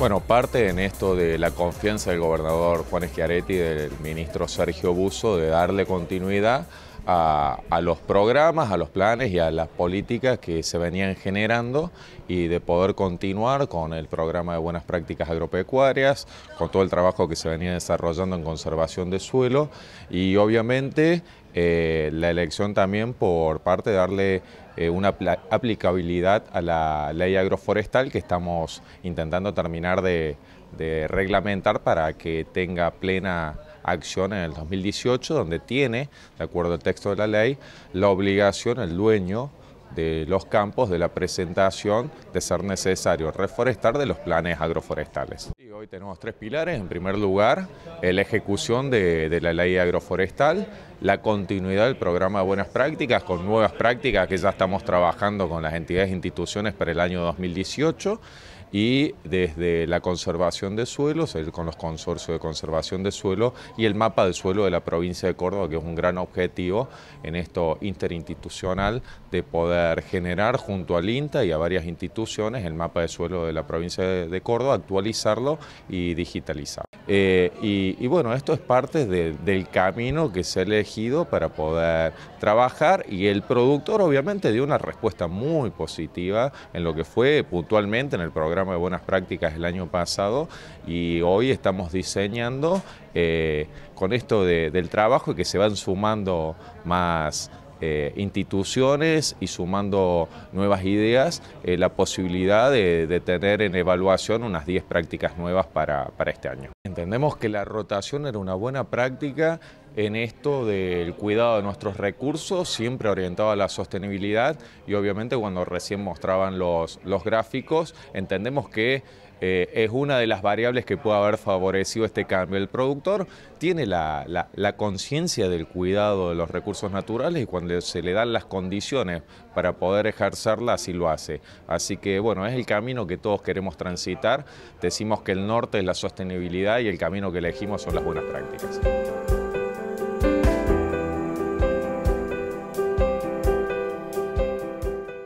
Bueno, parte en esto de la confianza del gobernador Juan Eschiaretti y del ministro Sergio Buso de darle continuidad a, a, los programas, a los planes y a las políticas que se venían generando y de poder continuar con el programa de buenas prácticas agropecuarias, con todo el trabajo que se venía desarrollando en conservación de suelo y obviamente eh, la elección también por parte de darle eh, una aplicabilidad a la ley agroforestal que estamos intentando terminar de, de reglamentar para que tenga plena acción en el 2018, donde tiene, de acuerdo al texto de la ley, la obligación el dueño de los campos de la presentación de ser necesario reforestar de los planes agroforestales. hoy tenemos tres pilares. En primer lugar, la ejecución de, de la ley agroforestal, la continuidad del programa de buenas prácticas con nuevas prácticas que ya estamos trabajando con las entidades e instituciones para el año 2018 y desde la conservación de suelos, con los consorcios de conservación de suelo y el mapa de suelo de la provincia de Córdoba, que es un gran objetivo en esto interinstitucional de poder generar junto al INTA y a varias instituciones el mapa de suelo de la provincia de Córdoba, actualizarlo y digitalizarlo. Eh, y, bueno, esto es parte del camino que se ha elegido para poder trabajar y el productor obviamente dio una respuesta muy positiva en lo que fue puntualmente en el programa de buenas prácticas el año pasado y hoy estamos diseñando eh, con esto del trabajo y que se van sumando más eh, instituciones y sumando nuevas ideas eh, la posibilidad de, tener en evaluación unas 10 prácticas nuevas para, para este año. Entendemos que la rotación era una buena práctica en esto del cuidado de nuestros recursos, siempre orientado a la sostenibilidad y obviamente cuando recién mostraban los, gráficos, entendemos que eh, es una de las variables que puede haber favorecido este cambio. El productor tiene la, la conciencia del cuidado de los recursos naturales y cuando se le dan las condiciones para poder ejercerla, así lo hace. Así que bueno, es el camino que todos queremos transitar. Decimos que el norte es la sostenibilidad y el camino que elegimos son las buenas prácticas.